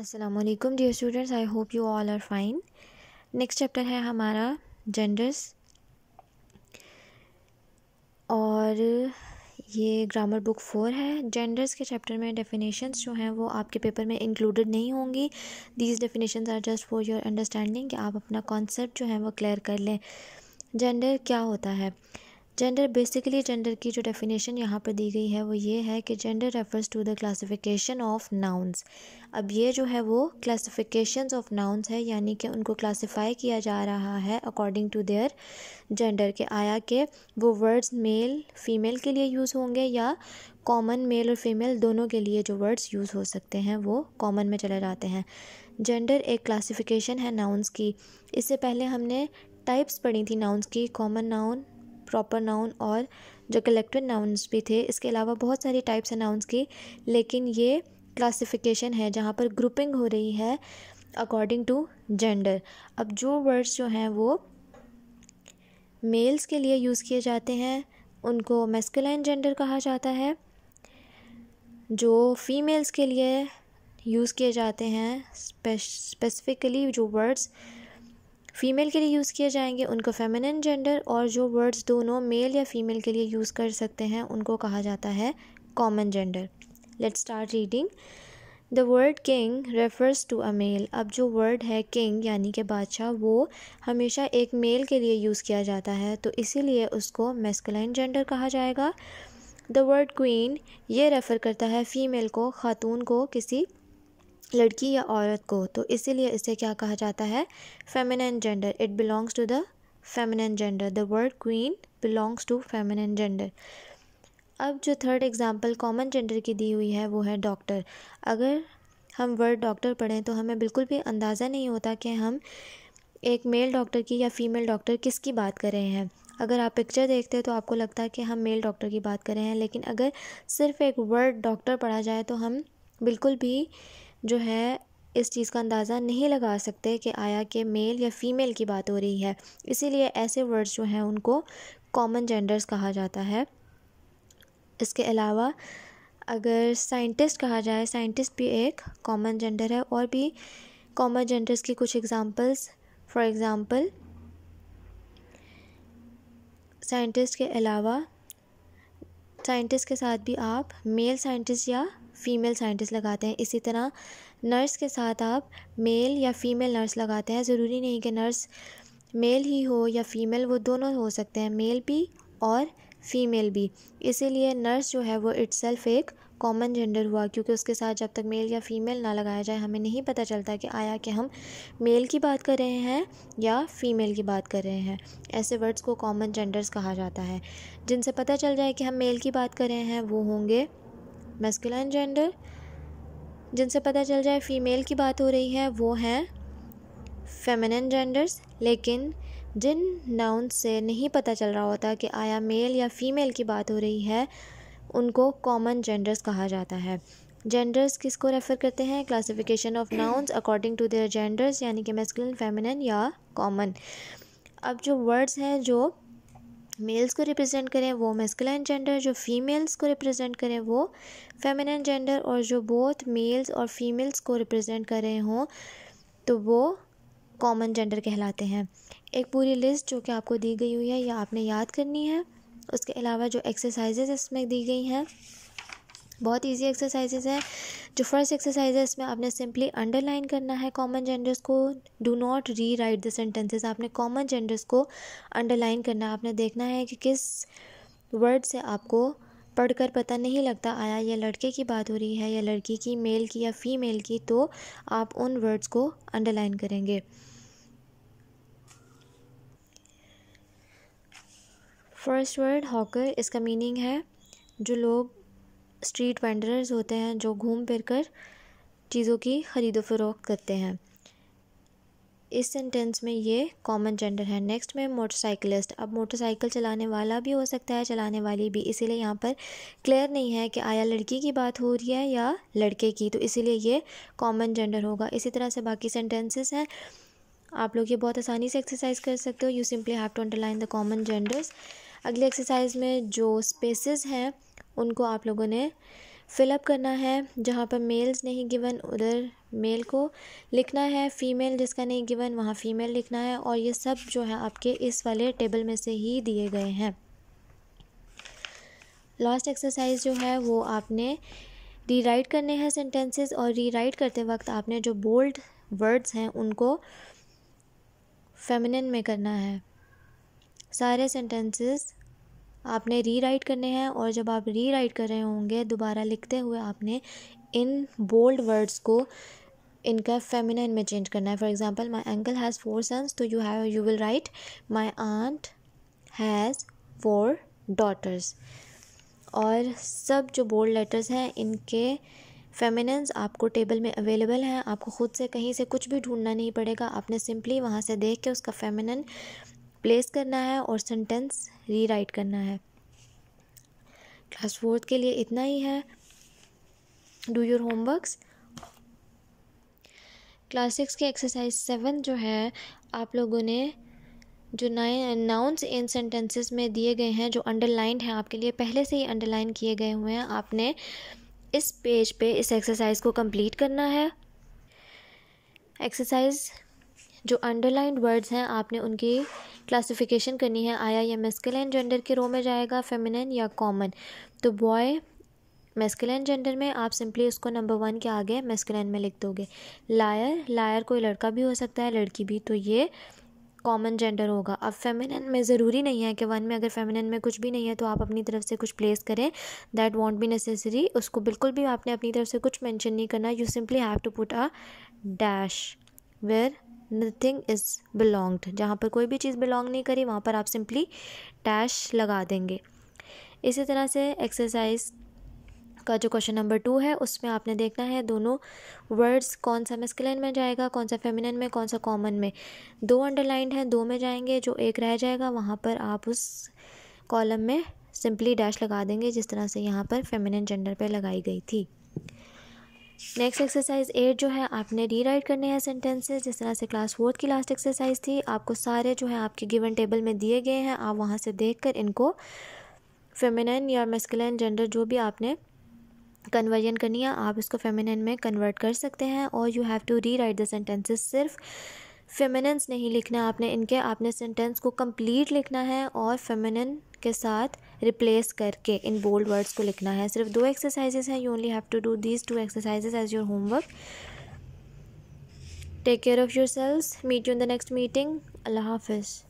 Aslam dear students I hope you all are fine next chapter है हमारा genders और ये ग्रामर बुक फोर है जेंडर्स के चैप्टर में डेफिनेशंस जो हैं वो आपके पेपर में इंक्लूडेड नहीं होंगी these definitions are just for your understanding कि आप अपना कॉन्सेप्ट जो है वो क्लियर कर लें जेंडर क्या होता है जेंडर बेसिकली जेंडर की जो डेफिनेशन यहाँ पर दी गई है वो ये है कि gender refers to the classification of nouns अब ये जो है वो क्लासिफिकेशन ऑफ नाउन्स है यानी कि उनको क्लासिफाई किया जा रहा है अकॉर्डिंग टू देयर जेंडर के आया कि वो वर्ड्स मेल फीमेल के लिए यूज़ होंगे या कॉमन मेल और फीमेल दोनों के लिए जो वर्ड्स यूज़ हो सकते हैं वो कॉमन में चले जाते हैं जेंडर एक क्लासिफिकेशन है नाउन्स की इससे पहले हमने टाइप्स पढ़ी थी नाउंस की कॉमन नाउन प्रॉपर नाउन और जो कलेक्टिव नाउन्स भी थे इसके अलावा बहुत सारी टाइप्स हैं नाउन्स की लेकिन ये क्लासिफिकेशन है जहाँ पर ग्रुपिंग हो रही है अकॉर्डिंग टू जेंडर अब जो वर्ड्स जो हैं वो मेल्स के लिए यूज़ किए जाते हैं उनको मेस्कुलाइन जेंडर कहा जाता है जो फीमेल्स के लिए यूज़ किए जाते हैं स्पेसिफ़िकली जो वर्ड्स फ़ीमेल के लिए यूज़ किए जाएंगे उनको फेमिनिन जेंडर और जो वर्ड्स दोनों मेल या फीमेल के लिए यूज़ कर सकते हैं उनको कहा जाता है common gender let start reading the word king refers to a male अब जो वर्ड है किंग यानी कि बादशाह वो हमेशा एक मेल के लिए यूज़ किया जाता है तो इसीलिए उसको मेस्कलाइन जेंडर कहा जाएगा द वर्ड क्वीन ये रेफ़र करता है फ़ीमेल को ख़ातून को किसी लड़की या औरत को तो इसीलिए इसे क्या कहा जाता है feminine gender it belongs to the feminine gender the word queen belongs to feminine gender अब जो थर्ड एग्ज़ाम्पल कॉमन जेंडर की दी हुई है वो है डॉक्टर अगर हम वर्ड डॉक्टर पढ़ें तो हमें बिल्कुल भी अंदाज़ा नहीं होता कि हम एक मेल डॉक्टर की या फीमेल डॉक्टर किसकी बात कर रहे हैं अगर आप पिक्चर देखते हैं तो आपको लगता है कि हम मेल डॉक्टर की बात कर रहे हैं लेकिन अगर सिर्फ एक वर्ड डॉक्टर पढ़ा जाए तो हम बिल्कुल भी जो है इस चीज़ का अंदाज़ा नहीं लगा सकते कि आया कि मेल या फ़ीमेल की बात हो रही है इसीलिए ऐसे वर्ड्स जो हैं उनको कॉमन जेंडर्स कहा जाता है इसके अलावा अगर साइंटिस्ट कहा जाए साइंटिस्ट भी एक कॉमन जेंडर है और भी कॉमन जेंडर्स की कुछ एग्ज़ाम्पल्स फॉर एग्ज़ाम्पल साइंटिस्ट के अलावा साइंटिस्ट के साथ भी आप मेल साइंटिस्ट या फ़ीमेल साइंटिस्ट लगाते हैं इसी तरह नर्स के साथ आप मेल या फ़ीमेल नर्स लगाते हैं ज़रूरी नहीं कि नर्स मेल ही हो या फ़ीमेल वो दोनों हो सकते हैं मेल भी और फ़ीमेल भी इसीलिए नर्स जो है वो इट्स एक कॉमन जेंडर हुआ क्योंकि उसके साथ जब तक मेल या फीमेल ना लगाया जाए हमें नहीं पता चलता कि आया कि हम मेल की बात कर रहे हैं या फीमेल की बात कर रहे हैं ऐसे वर्ड्स को कॉमन जेंडर्स कहा जाता है जिनसे पता चल जाए कि हम मेल की बात कर रहे हैं वो होंगे मेस्कुलन जेंडर जिनसे पता चल जाए फ़ीमेल की बात हो रही है वो हैं फेमिनिन जेंडर्स लेकिन जिन नाउन से नहीं पता चल रहा होता कि आया मेल या फ़ीमेल की बात हो रही है उनको कॉमन जेंडर्स कहा जाता है जेंडर्स किसको रेफ़र करते हैं classification of nouns according to their genders यानी कि मेस्कुलन फेमिनिन या कॉमन अब जो वर्ड्स हैं जो मेल्स को रिप्रेजेंट करें वो मेस्कुलन जेंडर जो फीमेल्स को रिप्रेजेंट करें वो फेमिनन जेंडर और जो बोथ मेल्स और फीमेल्स को रिप्रेजेंट कर रहे हों तो वो कॉमन जेंडर कहलाते हैं एक पूरी लिस्ट जो कि आपको दी गई हुई है या आपने याद करनी है उसके अलावा जो एक्सरसाइजेज इसमें दी गई हैं बहुत इजी एक्सरसाइजेज है जो फर्स्ट एक्सरसाइज है इसमें आपने सिंपली अंडरलाइन करना है कॉमन जेंडर्स को do not rewrite the sentences आपने कॉमन जेंडर्स को अंडरलाइन करना है आपने देखना है कि किस वर्ड से आपको पढ़कर पता नहीं लगता आया या लड़के की बात हो रही है या लड़की की मेल की या फीमेल की तो आप उन वर्ड्स को अंडरलाइन करेंगे फर्स्ट वर्ड हॉकर इसका मीनिंग है जो लोग स्ट्रीट वेंडर्स होते हैं जो घूम फिर कर चीज़ों की ख़रीदो फरोख्त करते हैं इस सेंटेंस में ये कॉमन जेंडर है नेक्स्ट में मोटरसाइकिलिस्ट अब मोटरसाइकिल चलाने वाला भी हो सकता है चलाने वाली भी इसीलिए यहाँ पर क्लियर नहीं है कि आया लड़की की बात हो रही है या लड़के की तो इसीलिए ये कॉमन जेंडर होगा इसी तरह से बाकी सेंटेंसेस हैं आप लोग ये बहुत आसानी से एक्सरसाइज कर सकते हो you simply have to underline the common genders अगली एक्सरसाइज में जो स्पेसिस हैं उनको आप लोगों ने फिलअप करना है जहाँ पर मेल्स नहीं गिवन उधर मेल को लिखना है फ़ीमेल जिसका नहीं गिवन वहाँ फ़ीमेल लिखना है और ये सब जो है आपके इस वाले टेबल में से ही दिए गए हैं लास्ट एक्सरसाइज जो है वो आपने रीराइट करने हैं सेंटेंसेस और रीराइट करते वक्त आपने जो बोल्ड वर्ड्स हैं उनको फेमिनिन में करना है सारे सेंटेंसेस आपने रीराइट करने हैं और जब आप रीराइट कर रहे होंगे दोबारा लिखते हुए आपने इन बोल्ड वर्ड्स को इनका फेमिनिन में चेंज करना है for example my uncle has four sons तो you have you will write my aunt has four daughters और सब जो बोल्ड लेटर्स हैं इनके फेमिनन्स आपको टेबल में अवेलेबल हैं आपको ख़ुद से कहीं से कुछ भी ढूंढना नहीं पड़ेगा आपने सिंपली वहाँ से देख के उसका फेमिनन प्लेस करना है और सेंटेंस रीराइट करना है क्लास फोर्थ के लिए इतना ही है do your homeworks class six के एक्सरसाइज सेवन जो है आप लोगों ने जो नाइन नाउन्स इन सेंटेंसेस में दिए गए हैं जो अंडरलाइंड हैं आपके लिए पहले से ही अंडरलाइन किए गए हुए हैं आपने इस पेज पे इस एक्सरसाइज को कंप्लीट करना है एक्सरसाइज जो अंडरलाइंड वर्ड्स हैं आपने उनकी क्लासिफिकेशन करनी है आया या मेस्किलाइन जेंडर के रो में जाएगा फेमिनिन या कॉमन तो बॉय मेस्किलाइन जेंडर में आप सिंपली उसको नंबर वन के आगे मेस्किलाइन में लिख दोगे लायर लायर कोई लड़का भी हो सकता है लड़की भी तो ये कॉमन जेंडर होगा अब फेमिनिन में ज़रूरी नहीं है कि वन में अगर फेमिनिन में कुछ भी नहीं है तो आप अपनी तरफ से कुछ प्लेस करें दैट वॉन्ट बी नेसेसरी उसको बिल्कुल भी आपने अपनी तरफ से कुछ मेंशन नहीं करना you simply have to put a dash where nothing is belonged जहाँ पर कोई भी चीज़ बिलोंग नहीं करी वहाँ पर आप सिंपली डैश लगा देंगे इसी तरह से एक्सरसाइज का जो क्वेश्चन नंबर टू है उसमें आपने देखना है दोनों वर्ड्स कौन सा मेस्कुलिन में जाएगा कौन सा फेमिनिन में कौन सा कॉमन में दो अंडरलाइंड हैं दो में जाएंगे जो एक रह जाएगा वहाँ पर आप उस कॉलम में सिंपली डैश लगा देंगे जिस तरह से यहाँ पर फेमिनिन जेंडर पे लगाई गई थी नेक्स्ट एक्सरसाइज एट जो है आपने रीराइट करने हैं सेंटेंसेस जिस तरह से क्लास फोर्थ की लास्ट एक्सरसाइज थी आपको सारे जो है आपके गिवन टेबल में दिए गए हैं आप वहाँ से देख कर इनको फेमिनन या मेस्कुलन जेंडर जो भी आपने कन्वर्जन करनी है आप इसको फेमिनन में कन्वर्ट कर सकते हैं और you have to rewrite the sentences सिर्फ फेमिनन्स नहीं लिखना आपने इनके आपने सेंटेंस को कंप्लीट लिखना है और फेमिनन के साथ रिप्लेस करके इन बोल्ड वर्ड्स को लिखना है सिर्फ दो एक्सरसाइजेस हैं you only have to do these two exercises as your homework take care of your selves meet you in the next meeting अल्लाह हाफिज़